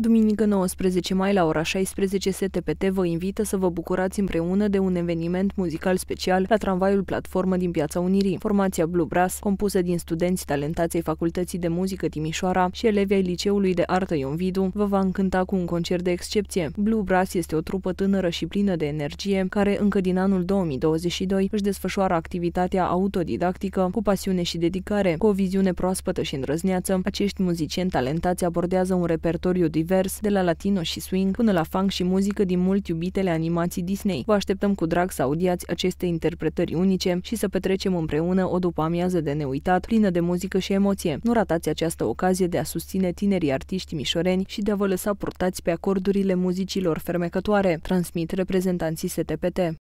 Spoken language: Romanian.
Duminică 19 mai la ora 16 STPT vă invită să vă bucurați împreună de un eveniment muzical special la tramvaiul platformă din Piața Unirii. Formația Blue Brass, compusă din studenți talentați ai Facultății de Muzică Timișoara și elevii ai Liceului de Artă Ion Vidu, vă va încânta cu un concert de excepție. Blue Brass este o trupă tânără și plină de energie, care încă din anul 2022 își desfășoară activitatea autodidactică cu pasiune și dedicare. Cu o viziune proaspătă și îndrăzneață, acești muzicieni talentați abordează un repertoriu divers divers, de la latino și swing până la funk și muzică din mult iubitele animații Disney. Vă așteptăm cu drag să audiați aceste interpretări unice și să petrecem împreună o după-amiază de neuitat, plină de muzică și emoție. Nu ratați această ocazie de a susține tinerii artiști mișoreni și de a vă lăsa purtați pe acordurile muzicilor fermecătoare, transmit reprezentanții STPT.